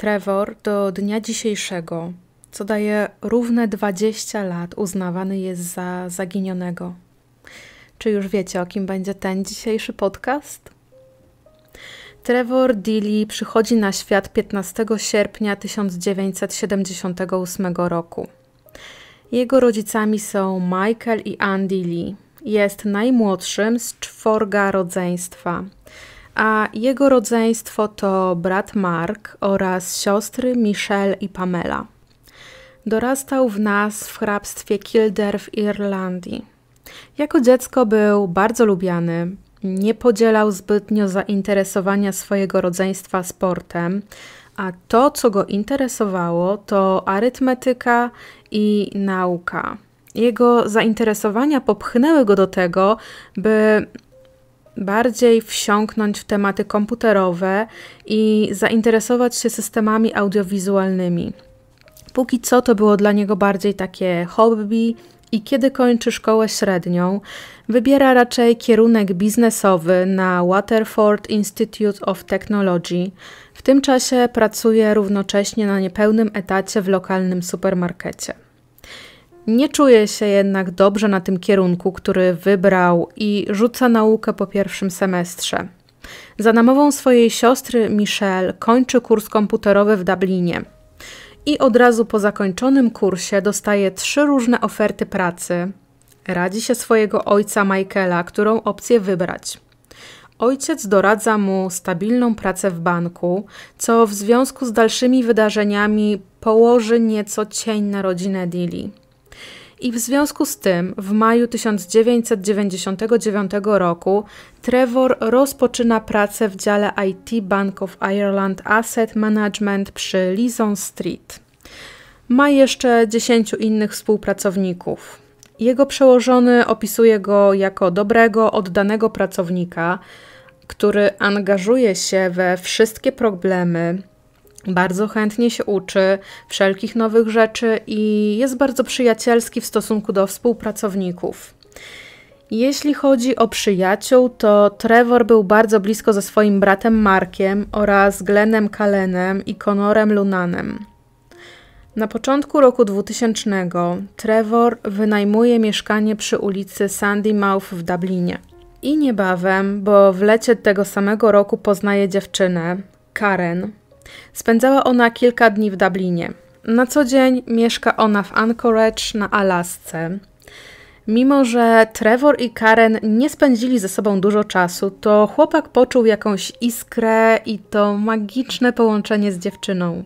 Trevor do dnia dzisiejszego, co daje równe 20 lat, uznawany jest za zaginionego. Czy już wiecie, o kim będzie ten dzisiejszy podcast? Trevor Dilly przychodzi na świat 15 sierpnia 1978 roku. Jego rodzicami są Michael i Andy Lee. Jest najmłodszym z czworga rodzeństwa a jego rodzeństwo to brat Mark oraz siostry Michelle i Pamela. Dorastał w nas w hrabstwie Kildare w Irlandii. Jako dziecko był bardzo lubiany, nie podzielał zbytnio zainteresowania swojego rodzeństwa sportem, a to, co go interesowało, to arytmetyka i nauka. Jego zainteresowania popchnęły go do tego, by bardziej wsiąknąć w tematy komputerowe i zainteresować się systemami audiowizualnymi. Póki co to było dla niego bardziej takie hobby i kiedy kończy szkołę średnią, wybiera raczej kierunek biznesowy na Waterford Institute of Technology. W tym czasie pracuje równocześnie na niepełnym etacie w lokalnym supermarkecie. Nie czuje się jednak dobrze na tym kierunku, który wybrał i rzuca naukę po pierwszym semestrze. Za namową swojej siostry Michelle kończy kurs komputerowy w Dublinie. I od razu po zakończonym kursie dostaje trzy różne oferty pracy. Radzi się swojego ojca Michaela, którą opcję wybrać. Ojciec doradza mu stabilną pracę w banku, co w związku z dalszymi wydarzeniami położy nieco cień na rodzinę Dilly. I w związku z tym w maju 1999 roku Trevor rozpoczyna pracę w dziale IT Bank of Ireland Asset Management przy Lison Street. Ma jeszcze 10 innych współpracowników. Jego przełożony opisuje go jako dobrego, oddanego pracownika, który angażuje się we wszystkie problemy, bardzo chętnie się uczy wszelkich nowych rzeczy i jest bardzo przyjacielski w stosunku do współpracowników. Jeśli chodzi o przyjaciół, to Trevor był bardzo blisko ze swoim bratem Markiem oraz Glenem Kalenem i Conorem Lunanem. Na początku roku 2000 Trevor wynajmuje mieszkanie przy ulicy Sandy Mouth w Dublinie. I niebawem, bo w lecie tego samego roku poznaje dziewczynę, Karen, Spędzała ona kilka dni w Dublinie. Na co dzień mieszka ona w Anchorage na Alasce. Mimo, że Trevor i Karen nie spędzili ze sobą dużo czasu, to chłopak poczuł jakąś iskrę i to magiczne połączenie z dziewczyną.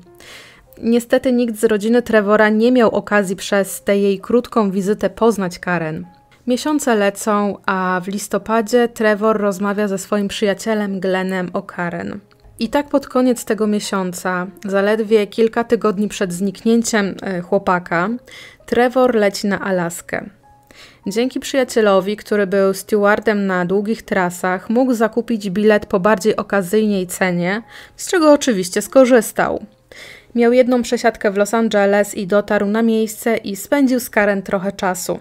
Niestety nikt z rodziny Trevora nie miał okazji przez tę jej krótką wizytę poznać Karen. Miesiące lecą, a w listopadzie Trevor rozmawia ze swoim przyjacielem Glenem o Karen. I tak pod koniec tego miesiąca, zaledwie kilka tygodni przed zniknięciem e, chłopaka, Trevor leci na Alaskę. Dzięki przyjacielowi, który był stewardem na długich trasach, mógł zakupić bilet po bardziej okazyjnej cenie, z czego oczywiście skorzystał. Miał jedną przesiadkę w Los Angeles i dotarł na miejsce i spędził z Karen trochę czasu.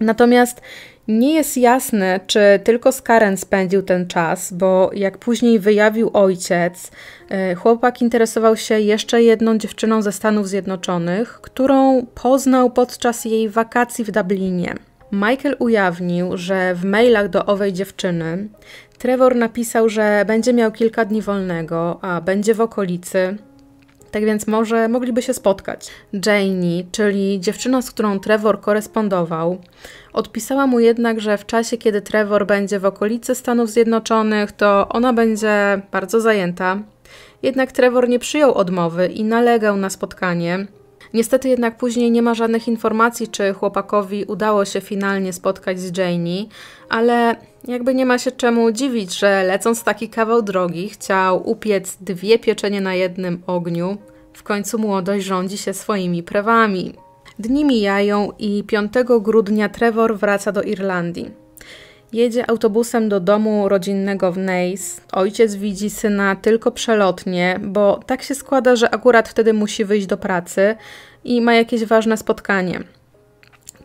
Natomiast nie jest jasne, czy tylko z Karen spędził ten czas, bo jak później wyjawił ojciec, e, chłopak interesował się jeszcze jedną dziewczyną ze Stanów Zjednoczonych, którą poznał podczas jej wakacji w Dublinie. Michael ujawnił, że w mailach do owej dziewczyny Trevor napisał, że będzie miał kilka dni wolnego, a będzie w okolicy, tak więc może mogliby się spotkać. Janie, czyli dziewczyna, z którą Trevor korespondował, odpisała mu jednak, że w czasie, kiedy Trevor będzie w okolicy Stanów Zjednoczonych, to ona będzie bardzo zajęta. Jednak Trevor nie przyjął odmowy i nalegał na spotkanie, Niestety jednak później nie ma żadnych informacji, czy chłopakowi udało się finalnie spotkać z Janie, ale jakby nie ma się czemu dziwić, że lecąc taki kawał drogi chciał upiec dwie pieczenie na jednym ogniu. W końcu młodość rządzi się swoimi prawami. Dni mijają i 5 grudnia Trevor wraca do Irlandii. Jedzie autobusem do domu rodzinnego w Neis. Ojciec widzi syna tylko przelotnie, bo tak się składa, że akurat wtedy musi wyjść do pracy i ma jakieś ważne spotkanie.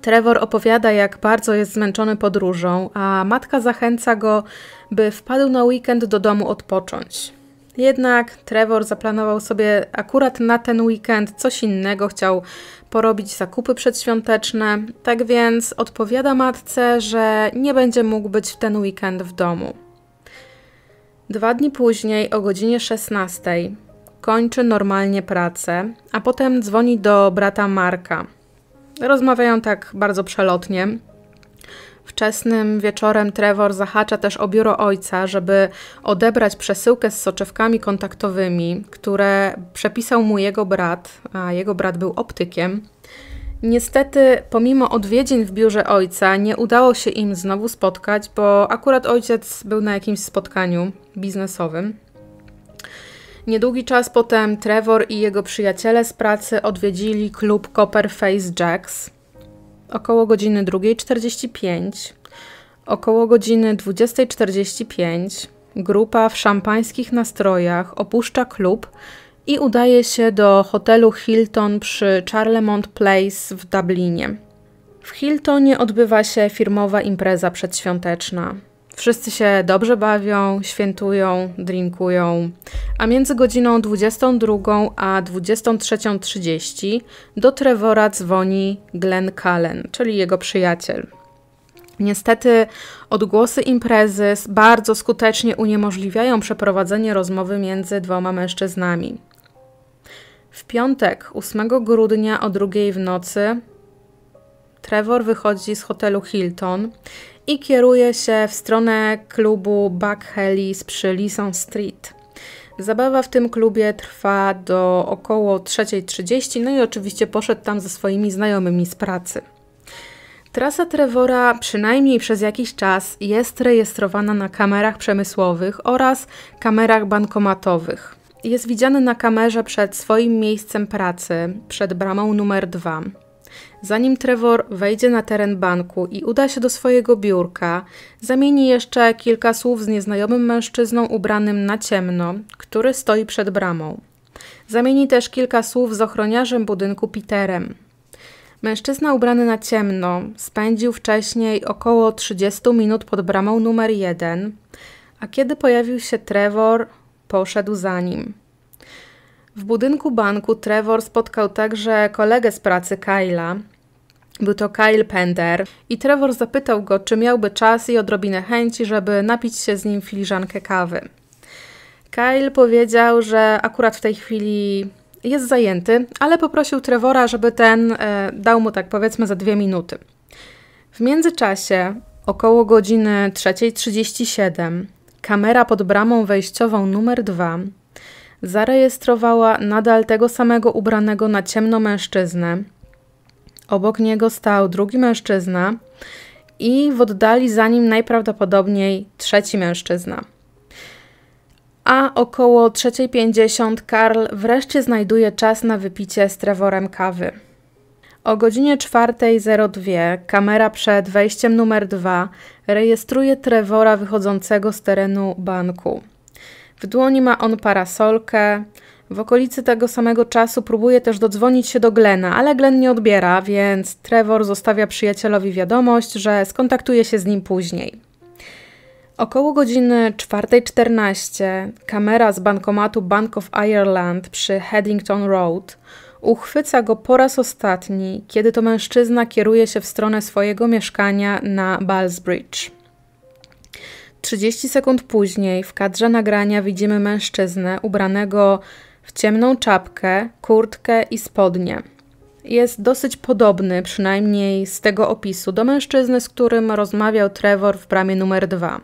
Trevor opowiada, jak bardzo jest zmęczony podróżą, a matka zachęca go, by wpadł na weekend do domu odpocząć. Jednak Trevor zaplanował sobie akurat na ten weekend coś innego, chciał porobić zakupy przedświąteczne, tak więc odpowiada matce, że nie będzie mógł być w ten weekend w domu. Dwa dni później o godzinie 16 kończy normalnie pracę, a potem dzwoni do brata Marka. Rozmawiają tak bardzo przelotnie, Wczesnym wieczorem Trevor zahacza też o biuro ojca, żeby odebrać przesyłkę z soczewkami kontaktowymi, które przepisał mu jego brat, a jego brat był optykiem. Niestety, pomimo odwiedzin w biurze ojca, nie udało się im znowu spotkać, bo akurat ojciec był na jakimś spotkaniu biznesowym. Niedługi czas potem Trevor i jego przyjaciele z pracy odwiedzili klub Copperface Jacks – około godziny 2.45, około godziny 20.45 grupa w szampańskich nastrojach opuszcza klub i udaje się do hotelu Hilton przy Charlemont Place w Dublinie. W Hiltonie odbywa się firmowa impreza przedświąteczna. Wszyscy się dobrze bawią, świętują, drinkują, a między godziną 22 a 23.30 do Trevora dzwoni Glenn Cullen, czyli jego przyjaciel. Niestety odgłosy imprezy bardzo skutecznie uniemożliwiają przeprowadzenie rozmowy między dwoma mężczyznami. W piątek, 8 grudnia o drugiej w nocy, Trevor wychodzi z hotelu Hilton i kieruje się w stronę klubu Buckhellis przy Leeson Street. Zabawa w tym klubie trwa do około 3.30, no i oczywiście poszedł tam ze swoimi znajomymi z pracy. Trasa Trevora przynajmniej przez jakiś czas jest rejestrowana na kamerach przemysłowych oraz kamerach bankomatowych. Jest widziany na kamerze przed swoim miejscem pracy, przed bramą numer 2. Zanim Trevor wejdzie na teren banku i uda się do swojego biurka, zamieni jeszcze kilka słów z nieznajomym mężczyzną ubranym na ciemno, który stoi przed bramą. Zamieni też kilka słów z ochroniarzem budynku Peterem. Mężczyzna ubrany na ciemno spędził wcześniej około 30 minut pod bramą numer 1, a kiedy pojawił się Trevor, poszedł za nim. W budynku banku Trevor spotkał także kolegę z pracy Kyla. Był to Kyle Pender i Trevor zapytał go, czy miałby czas i odrobinę chęci, żeby napić się z nim filiżankę kawy. Kyle powiedział, że akurat w tej chwili jest zajęty, ale poprosił Trevora, żeby ten e, dał mu tak powiedzmy za dwie minuty. W międzyczasie, około godziny 3.37, kamera pod bramą wejściową numer 2 Zarejestrowała nadal tego samego ubranego na ciemno mężczyznę. Obok niego stał drugi mężczyzna i w oddali za nim najprawdopodobniej trzeci mężczyzna. A około 3.50 Karl wreszcie znajduje czas na wypicie z Trevorem kawy. O godzinie 4.02 kamera przed wejściem numer 2 rejestruje Trevora wychodzącego z terenu banku. W dłoni ma on parasolkę. W okolicy tego samego czasu próbuje też dodzwonić się do Glena, ale Glen nie odbiera, więc Trevor zostawia przyjacielowi wiadomość, że skontaktuje się z nim później. Około godziny 4.14 kamera z bankomatu Bank of Ireland przy Headington Road uchwyca go po raz ostatni, kiedy to mężczyzna kieruje się w stronę swojego mieszkania na Balsbridge. 30 sekund później w kadrze nagrania widzimy mężczyznę ubranego w ciemną czapkę, kurtkę i spodnie. Jest dosyć podobny, przynajmniej z tego opisu, do mężczyzny, z którym rozmawiał Trevor w bramie numer 2.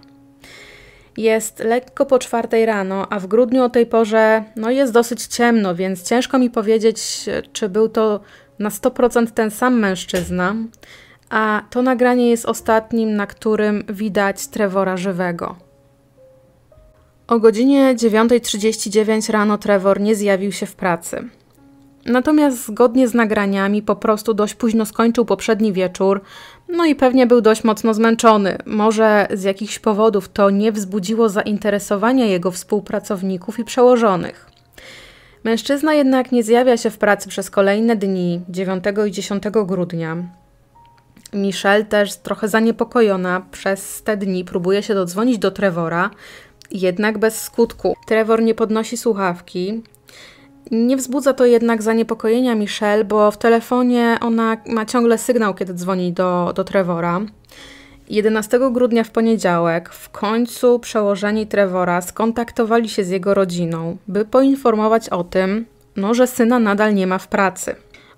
Jest lekko po czwartej rano, a w grudniu o tej porze no jest dosyć ciemno, więc ciężko mi powiedzieć, czy był to na 100% ten sam mężczyzna a to nagranie jest ostatnim, na którym widać Trevora żywego. O godzinie 9.39 rano Trevor nie zjawił się w pracy. Natomiast zgodnie z nagraniami po prostu dość późno skończył poprzedni wieczór, no i pewnie był dość mocno zmęczony. Może z jakichś powodów to nie wzbudziło zainteresowania jego współpracowników i przełożonych. Mężczyzna jednak nie zjawia się w pracy przez kolejne dni 9 i 10 grudnia. Michelle też trochę zaniepokojona przez te dni próbuje się dodzwonić do Trevora, jednak bez skutku. Trevor nie podnosi słuchawki. Nie wzbudza to jednak zaniepokojenia Michelle, bo w telefonie ona ma ciągle sygnał, kiedy dzwoni do, do Trevora. 11 grudnia w poniedziałek w końcu przełożeni Trevora skontaktowali się z jego rodziną, by poinformować o tym, no, że syna nadal nie ma w pracy.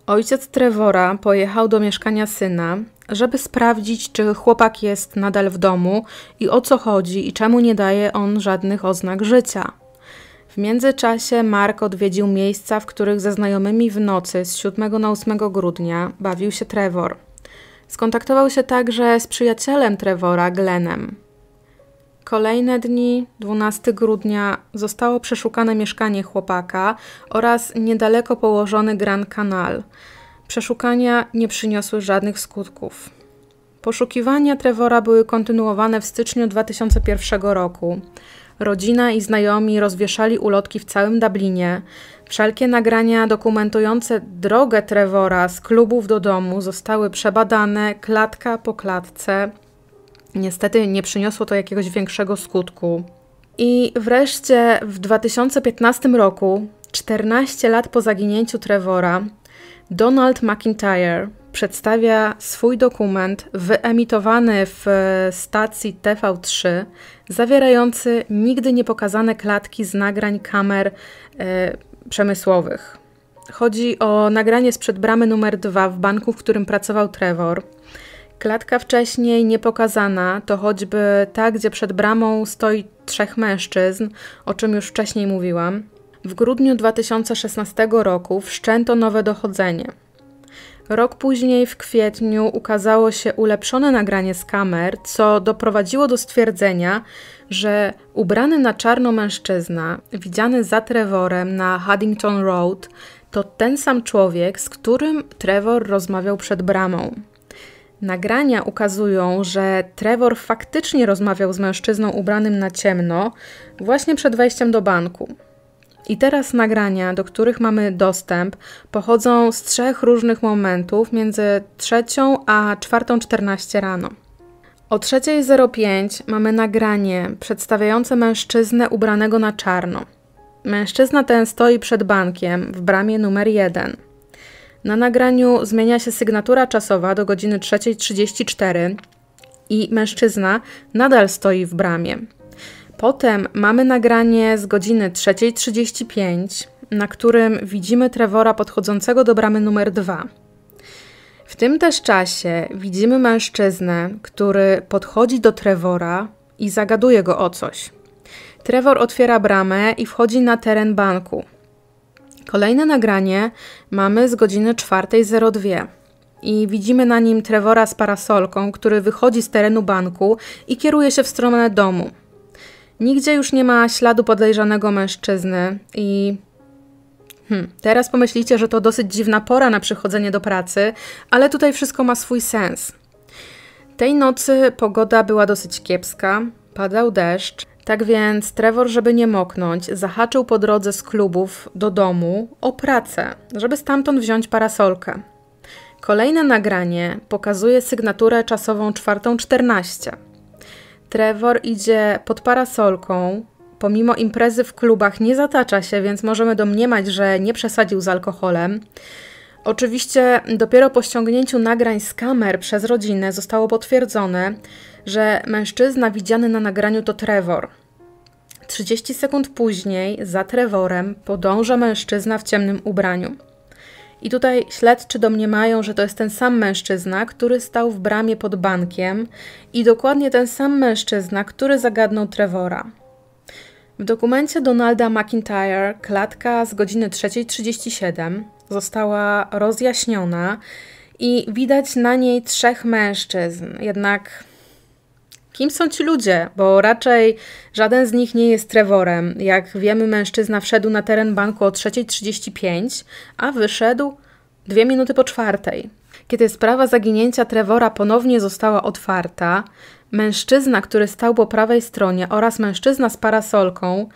Ojciec Trevora pojechał do mieszkania syna, żeby sprawdzić, czy chłopak jest nadal w domu i o co chodzi i czemu nie daje on żadnych oznak życia. W międzyczasie Mark odwiedził miejsca, w których ze znajomymi w nocy z 7 na 8 grudnia bawił się Trevor. Skontaktował się także z przyjacielem Trevora, Glenem. Kolejne dni, 12 grudnia, zostało przeszukane mieszkanie chłopaka oraz niedaleko położony Grand Canal. Przeszukania nie przyniosły żadnych skutków. Poszukiwania Trevora były kontynuowane w styczniu 2001 roku. Rodzina i znajomi rozwieszali ulotki w całym Dublinie. Wszelkie nagrania dokumentujące drogę Trevora z klubów do domu zostały przebadane klatka po klatce. Niestety nie przyniosło to jakiegoś większego skutku. I wreszcie w 2015 roku, 14 lat po zaginięciu Trevora, Donald McIntyre przedstawia swój dokument wyemitowany w e, stacji TV3, zawierający nigdy nie pokazane klatki z nagrań kamer e, przemysłowych. Chodzi o nagranie sprzed bramy numer 2 w banku, w którym pracował Trevor – Klatka wcześniej niepokazana to choćby ta, gdzie przed bramą stoi trzech mężczyzn, o czym już wcześniej mówiłam. W grudniu 2016 roku wszczęto nowe dochodzenie. Rok później, w kwietniu, ukazało się ulepszone nagranie z kamer, co doprowadziło do stwierdzenia, że ubrany na czarno mężczyzna, widziany za Trevorem na Haddington Road, to ten sam człowiek, z którym Trevor rozmawiał przed bramą. Nagrania ukazują, że Trevor faktycznie rozmawiał z mężczyzną ubranym na ciemno właśnie przed wejściem do banku. I teraz nagrania, do których mamy dostęp, pochodzą z trzech różnych momentów między 3 a 4.14 rano. O 3.05 mamy nagranie przedstawiające mężczyznę ubranego na czarno. Mężczyzna ten stoi przed bankiem w bramie numer 1. Na nagraniu zmienia się sygnatura czasowa do godziny 3.34 i mężczyzna nadal stoi w bramie. Potem mamy nagranie z godziny 3.35, na którym widzimy Trevora podchodzącego do bramy numer 2. W tym też czasie widzimy mężczyznę, który podchodzi do Trevora i zagaduje go o coś. Trevor otwiera bramę i wchodzi na teren banku. Kolejne nagranie mamy z godziny 4.02 i widzimy na nim Trevora z parasolką, który wychodzi z terenu banku i kieruje się w stronę domu. Nigdzie już nie ma śladu podejrzanego mężczyzny i Hmm. Teraz pomyślicie, że to dosyć dziwna pora na przychodzenie do pracy, ale tutaj wszystko ma swój sens. Tej nocy pogoda była dosyć kiepska, padał deszcz, tak więc Trevor, żeby nie moknąć, zahaczył po drodze z klubów do domu o pracę, żeby stamtąd wziąć parasolkę. Kolejne nagranie pokazuje sygnaturę czasową 4.14. Trevor idzie pod parasolką, pomimo imprezy w klubach nie zatacza się, więc możemy domniemać, że nie przesadził z alkoholem. Oczywiście dopiero po ściągnięciu nagrań z kamer przez rodzinę zostało potwierdzone, że mężczyzna widziany na nagraniu to Trevor. 30 sekund później za Trevorem podąża mężczyzna w ciemnym ubraniu. I tutaj śledczy domniemają, że to jest ten sam mężczyzna, który stał w bramie pod bankiem i dokładnie ten sam mężczyzna, który zagadnął Trevora. W dokumencie Donalda McIntyre, klatka z godziny 3.37, została rozjaśniona i widać na niej trzech mężczyzn. Jednak kim są ci ludzie? Bo raczej żaden z nich nie jest Trevorem. Jak wiemy, mężczyzna wszedł na teren banku o 3.35, a wyszedł dwie minuty po czwartej. Kiedy sprawa zaginięcia Trevora ponownie została otwarta, mężczyzna, który stał po prawej stronie oraz mężczyzna z parasolką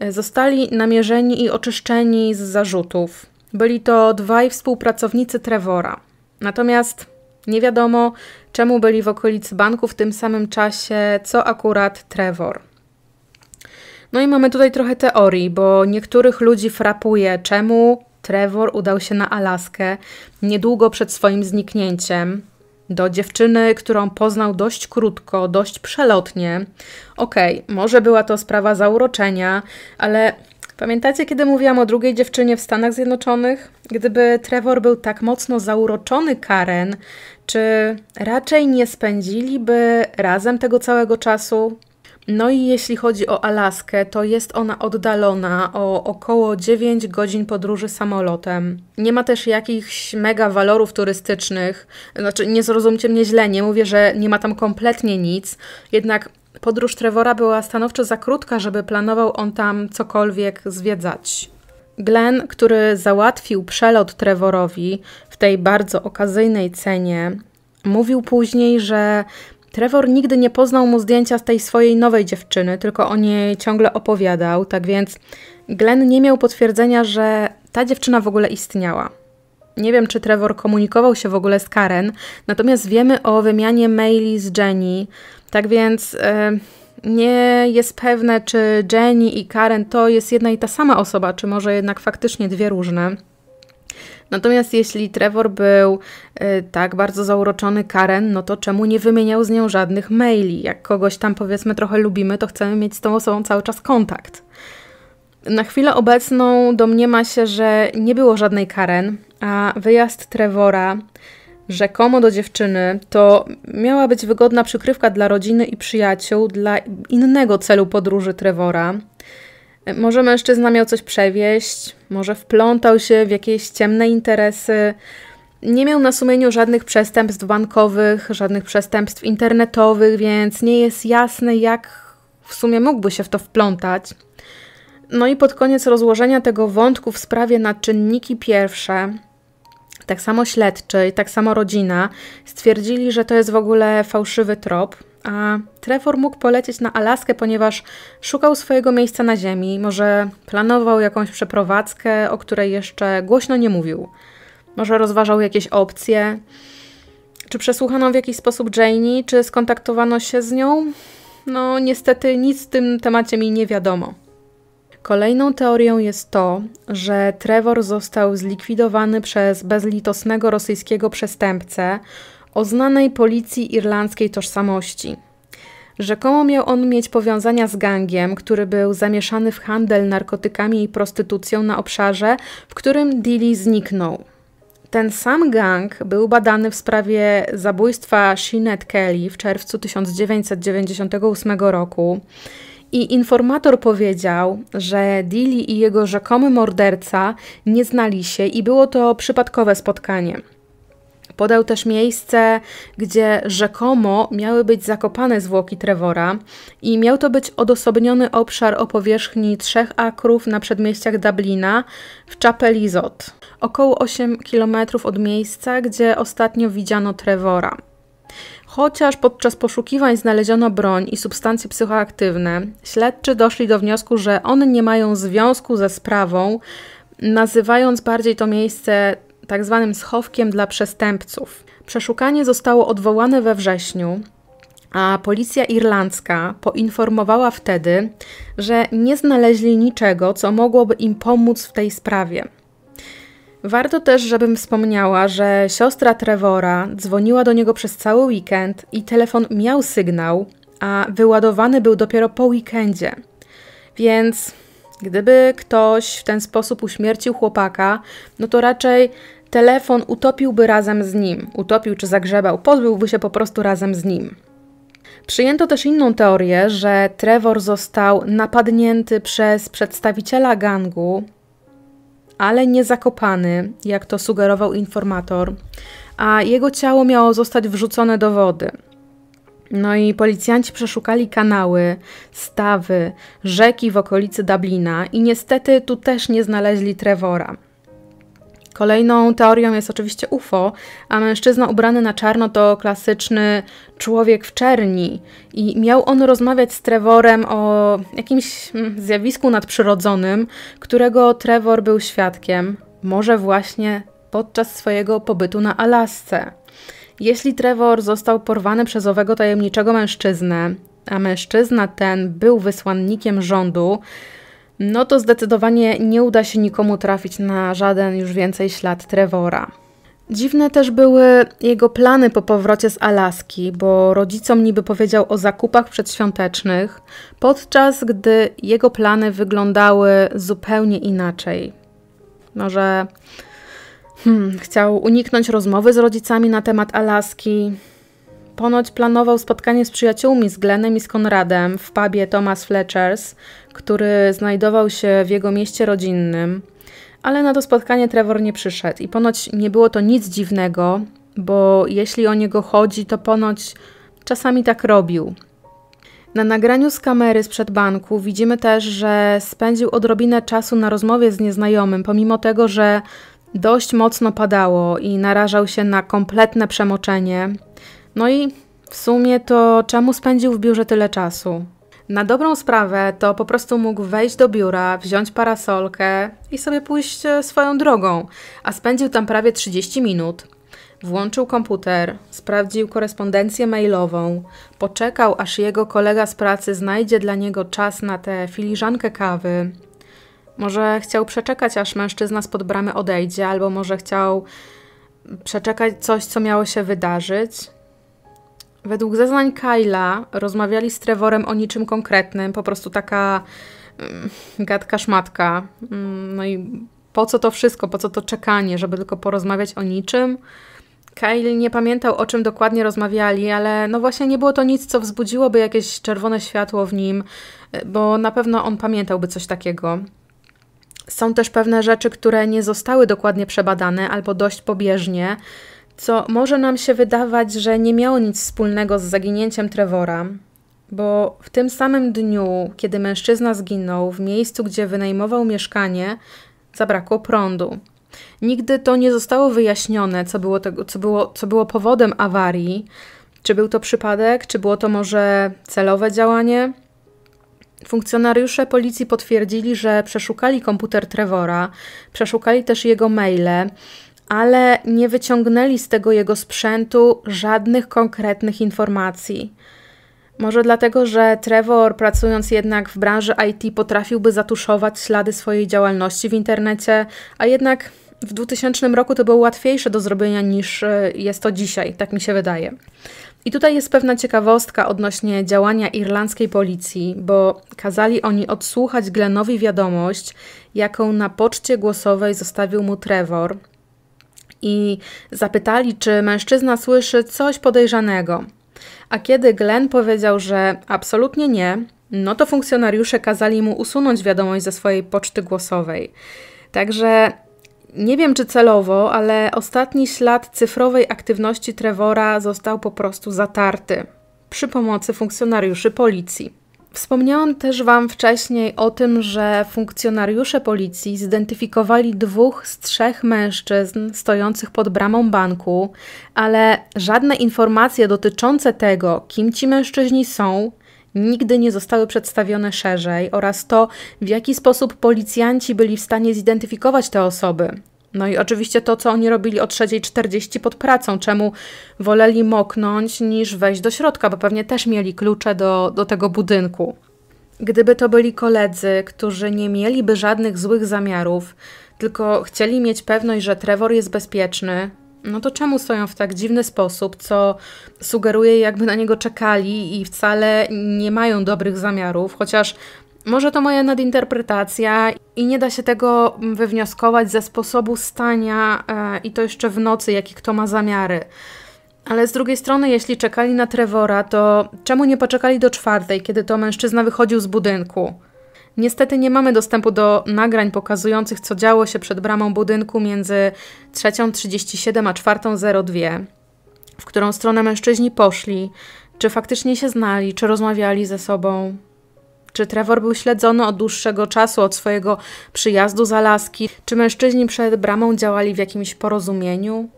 e, zostali namierzeni i oczyszczeni z zarzutów. Byli to dwaj współpracownicy Trevora. Natomiast nie wiadomo, czemu byli w okolicy banku w tym samym czasie, co akurat Trevor. No i mamy tutaj trochę teorii, bo niektórych ludzi frapuje, czemu Trevor udał się na Alaskę niedługo przed swoim zniknięciem do dziewczyny, którą poznał dość krótko, dość przelotnie. Okej, okay, może była to sprawa zauroczenia, ale Pamiętacie, kiedy mówiłam o drugiej dziewczynie w Stanach Zjednoczonych? Gdyby Trevor był tak mocno zauroczony Karen, czy raczej nie spędziliby razem tego całego czasu? No i jeśli chodzi o Alaskę, to jest ona oddalona o około 9 godzin podróży samolotem. Nie ma też jakichś mega walorów turystycznych. Znaczy, nie zrozumcie mnie źle, nie mówię, że nie ma tam kompletnie nic. Jednak Podróż Trevora była stanowczo za krótka, żeby planował on tam cokolwiek zwiedzać. Glenn, który załatwił przelot Trevorowi w tej bardzo okazyjnej cenie, mówił później, że Trevor nigdy nie poznał mu zdjęcia z tej swojej nowej dziewczyny, tylko o niej ciągle opowiadał, tak więc Glenn nie miał potwierdzenia, że ta dziewczyna w ogóle istniała. Nie wiem, czy Trevor komunikował się w ogóle z Karen, natomiast wiemy o wymianie maili z Jenny, tak więc e, nie jest pewne, czy Jenny i Karen to jest jedna i ta sama osoba, czy może jednak faktycznie dwie różne. Natomiast jeśli Trevor był e, tak bardzo zauroczony Karen, no to czemu nie wymieniał z nią żadnych maili? Jak kogoś tam powiedzmy trochę lubimy, to chcemy mieć z tą osobą cały czas kontakt. Na chwilę obecną domniema się, że nie było żadnej Karen, a wyjazd Trevora Rzekomo do dziewczyny to miała być wygodna przykrywka dla rodziny i przyjaciół, dla innego celu podróży Trevora. Może mężczyzna miał coś przewieźć, może wplątał się w jakieś ciemne interesy. Nie miał na sumieniu żadnych przestępstw bankowych, żadnych przestępstw internetowych, więc nie jest jasne, jak w sumie mógłby się w to wplątać. No i pod koniec rozłożenia tego wątku w sprawie na czynniki pierwsze, tak samo śledczy i tak samo rodzina stwierdzili, że to jest w ogóle fałszywy trop, a Trevor mógł polecieć na Alaskę, ponieważ szukał swojego miejsca na ziemi, może planował jakąś przeprowadzkę, o której jeszcze głośno nie mówił. Może rozważał jakieś opcje. Czy przesłuchano w jakiś sposób Janie, czy skontaktowano się z nią? No, niestety nic w tym temacie mi nie wiadomo. Kolejną teorią jest to, że Trevor został zlikwidowany przez bezlitosnego rosyjskiego przestępcę o znanej policji irlandzkiej tożsamości. Rzekomo miał on mieć powiązania z gangiem, który był zamieszany w handel narkotykami i prostytucją na obszarze, w którym Dilly zniknął. Ten sam gang był badany w sprawie zabójstwa Sinead Kelly w czerwcu 1998 roku. I informator powiedział, że Dili i jego rzekomy morderca nie znali się i było to przypadkowe spotkanie. Podał też miejsce, gdzie rzekomo miały być zakopane zwłoki Trevora i miał to być odosobniony obszar o powierzchni 3 akrów na przedmieściach Dublina w Chapelizot, około 8 km od miejsca, gdzie ostatnio widziano Trevora. Chociaż podczas poszukiwań znaleziono broń i substancje psychoaktywne, śledczy doszli do wniosku, że one nie mają związku ze sprawą, nazywając bardziej to miejsce tak zwanym schowkiem dla przestępców. Przeszukanie zostało odwołane we wrześniu, a policja irlandzka poinformowała wtedy, że nie znaleźli niczego, co mogłoby im pomóc w tej sprawie. Warto też, żebym wspomniała, że siostra Trevora dzwoniła do niego przez cały weekend i telefon miał sygnał, a wyładowany był dopiero po weekendzie. Więc gdyby ktoś w ten sposób uśmiercił chłopaka, no to raczej telefon utopiłby razem z nim. Utopił czy zagrzebał, pozbyłby się po prostu razem z nim. Przyjęto też inną teorię, że Trevor został napadnięty przez przedstawiciela gangu, ale nie zakopany, jak to sugerował informator, a jego ciało miało zostać wrzucone do wody. No i policjanci przeszukali kanały, stawy, rzeki w okolicy Dublina i niestety tu też nie znaleźli Trevora. Kolejną teorią jest oczywiście UFO, a mężczyzna ubrany na czarno to klasyczny człowiek w czerni i miał on rozmawiać z Trevorem o jakimś mm, zjawisku nadprzyrodzonym, którego Trevor był świadkiem, może właśnie podczas swojego pobytu na Alasce. Jeśli Trevor został porwany przez owego tajemniczego mężczyznę, a mężczyzna ten był wysłannikiem rządu, no to zdecydowanie nie uda się nikomu trafić na żaden już więcej ślad Trevora. Dziwne też były jego plany po powrocie z Alaski, bo rodzicom niby powiedział o zakupach przedświątecznych, podczas gdy jego plany wyglądały zupełnie inaczej. Może hmm, chciał uniknąć rozmowy z rodzicami na temat Alaski, Ponoć planował spotkanie z przyjaciółmi, z Glennem i z Konradem w pubie Thomas Fletcher's, który znajdował się w jego mieście rodzinnym. Ale na to spotkanie Trevor nie przyszedł i ponoć nie było to nic dziwnego, bo jeśli o niego chodzi, to ponoć czasami tak robił. Na nagraniu z kamery sprzed banku widzimy też, że spędził odrobinę czasu na rozmowie z nieznajomym, pomimo tego, że dość mocno padało i narażał się na kompletne przemoczenie. No i w sumie to czemu spędził w biurze tyle czasu? Na dobrą sprawę to po prostu mógł wejść do biura, wziąć parasolkę i sobie pójść e, swoją drogą, a spędził tam prawie 30 minut. Włączył komputer, sprawdził korespondencję mailową, poczekał aż jego kolega z pracy znajdzie dla niego czas na tę filiżankę kawy. Może chciał przeczekać, aż mężczyzna spod bramy odejdzie, albo może chciał przeczekać coś, co miało się wydarzyć. Według zeznań Kyla rozmawiali z Trevorem o niczym konkretnym, po prostu taka mm, gadka szmatka. Mm, no i po co to wszystko, po co to czekanie, żeby tylko porozmawiać o niczym? Kyle nie pamiętał, o czym dokładnie rozmawiali, ale no właśnie nie było to nic, co wzbudziłoby jakieś czerwone światło w nim, bo na pewno on pamiętałby coś takiego. Są też pewne rzeczy, które nie zostały dokładnie przebadane albo dość pobieżnie, co może nam się wydawać, że nie miało nic wspólnego z zaginięciem Trevora, bo w tym samym dniu, kiedy mężczyzna zginął, w miejscu, gdzie wynajmował mieszkanie, zabrakło prądu. Nigdy to nie zostało wyjaśnione, co było, tego, co było, co było powodem awarii. Czy był to przypadek, czy było to może celowe działanie? Funkcjonariusze policji potwierdzili, że przeszukali komputer Trevora, przeszukali też jego maile, ale nie wyciągnęli z tego jego sprzętu żadnych konkretnych informacji. Może dlatego, że Trevor, pracując jednak w branży IT, potrafiłby zatuszować ślady swojej działalności w internecie, a jednak w 2000 roku to było łatwiejsze do zrobienia niż e, jest to dzisiaj, tak mi się wydaje. I tutaj jest pewna ciekawostka odnośnie działania irlandzkiej policji, bo kazali oni odsłuchać Glenowi wiadomość, jaką na poczcie głosowej zostawił mu Trevor, i zapytali, czy mężczyzna słyszy coś podejrzanego. A kiedy Glenn powiedział, że absolutnie nie, no to funkcjonariusze kazali mu usunąć wiadomość ze swojej poczty głosowej. Także nie wiem czy celowo, ale ostatni ślad cyfrowej aktywności Trevora został po prostu zatarty przy pomocy funkcjonariuszy policji. Wspomniałam też Wam wcześniej o tym, że funkcjonariusze policji zidentyfikowali dwóch z trzech mężczyzn stojących pod bramą banku, ale żadne informacje dotyczące tego, kim ci mężczyźni są, nigdy nie zostały przedstawione szerzej oraz to, w jaki sposób policjanci byli w stanie zidentyfikować te osoby. No i oczywiście to, co oni robili o 3.40 pod pracą, czemu woleli moknąć niż wejść do środka, bo pewnie też mieli klucze do, do tego budynku. Gdyby to byli koledzy, którzy nie mieliby żadnych złych zamiarów, tylko chcieli mieć pewność, że Trevor jest bezpieczny, no to czemu stoją w tak dziwny sposób, co sugeruje, jakby na niego czekali i wcale nie mają dobrych zamiarów, chociaż może to moja nadinterpretacja i nie da się tego wywnioskować ze sposobu stania e, i to jeszcze w nocy, jaki kto ma zamiary. Ale z drugiej strony, jeśli czekali na Trevora, to czemu nie poczekali do czwartej, kiedy to mężczyzna wychodził z budynku? Niestety nie mamy dostępu do nagrań pokazujących, co działo się przed bramą budynku między 3.37 a 4.02, w którą stronę mężczyźni poszli, czy faktycznie się znali, czy rozmawiali ze sobą. Czy Trevor był śledzony od dłuższego czasu, od swojego przyjazdu z Alaski? Czy mężczyźni przed bramą działali w jakimś porozumieniu?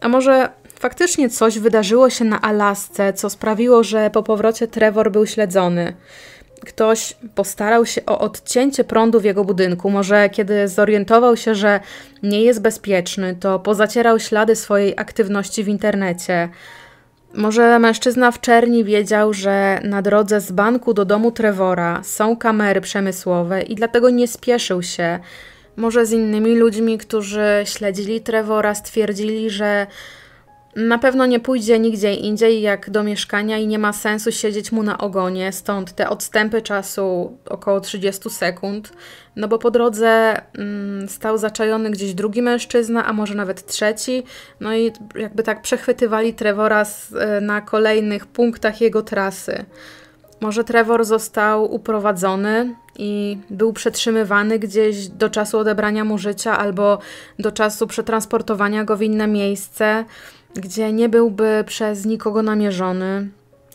A może faktycznie coś wydarzyło się na Alasce, co sprawiło, że po powrocie Trevor był śledzony? Ktoś postarał się o odcięcie prądu w jego budynku. Może kiedy zorientował się, że nie jest bezpieczny, to pozacierał ślady swojej aktywności w internecie. Może mężczyzna w czerni wiedział, że na drodze z banku do domu Trevora są kamery przemysłowe i dlatego nie spieszył się. Może z innymi ludźmi, którzy śledzili Trevora, stwierdzili, że na pewno nie pójdzie nigdzie indziej jak do mieszkania i nie ma sensu siedzieć mu na ogonie, stąd te odstępy czasu około 30 sekund, no bo po drodze mm, stał zaczajony gdzieś drugi mężczyzna, a może nawet trzeci, no i jakby tak przechwytywali Trevora e, na kolejnych punktach jego trasy. Może Trevor został uprowadzony i był przetrzymywany gdzieś do czasu odebrania mu życia albo do czasu przetransportowania go w inne miejsce – gdzie nie byłby przez nikogo namierzony.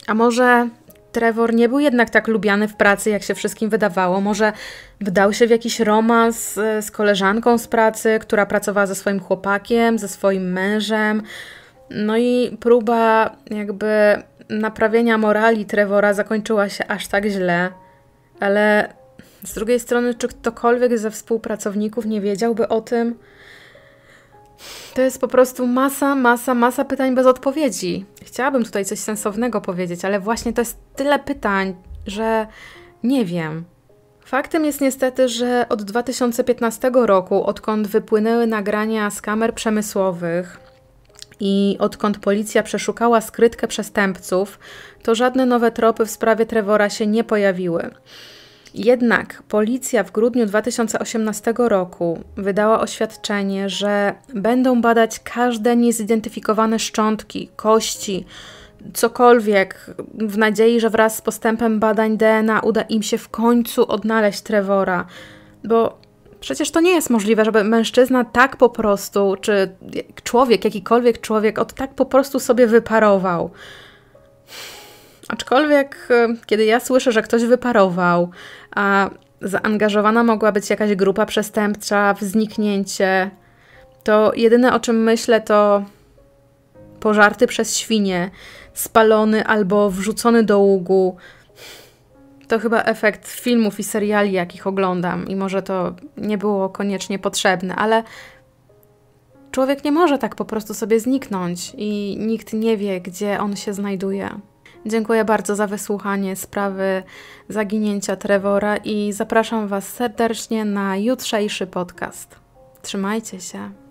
A może Trevor nie był jednak tak lubiany w pracy, jak się wszystkim wydawało. Może wdał się w jakiś romans e, z koleżanką z pracy, która pracowała ze swoim chłopakiem, ze swoim mężem. No i próba jakby naprawienia morali Trevora zakończyła się aż tak źle. Ale z drugiej strony, czy ktokolwiek ze współpracowników nie wiedziałby o tym? To jest po prostu masa, masa, masa pytań bez odpowiedzi. Chciałabym tutaj coś sensownego powiedzieć, ale właśnie to jest tyle pytań, że nie wiem. Faktem jest niestety, że od 2015 roku, odkąd wypłynęły nagrania z kamer przemysłowych i odkąd policja przeszukała skrytkę przestępców, to żadne nowe tropy w sprawie Trevora się nie pojawiły. Jednak policja w grudniu 2018 roku wydała oświadczenie, że będą badać każde niezidentyfikowane szczątki, kości, cokolwiek, w nadziei, że wraz z postępem badań DNA uda im się w końcu odnaleźć Trevora. Bo przecież to nie jest możliwe, żeby mężczyzna tak po prostu, czy człowiek, jakikolwiek człowiek, od tak po prostu sobie wyparował. Aczkolwiek, e, kiedy ja słyszę, że ktoś wyparował, a zaangażowana mogła być jakaś grupa przestępcza w zniknięcie, to jedyne o czym myślę to pożarty przez świnie, spalony albo wrzucony do ługu. To chyba efekt filmów i seriali, jakich oglądam, i może to nie było koniecznie potrzebne, ale człowiek nie może tak po prostu sobie zniknąć i nikt nie wie, gdzie on się znajduje. Dziękuję bardzo za wysłuchanie sprawy zaginięcia Trevora i zapraszam Was serdecznie na jutrzejszy podcast. Trzymajcie się.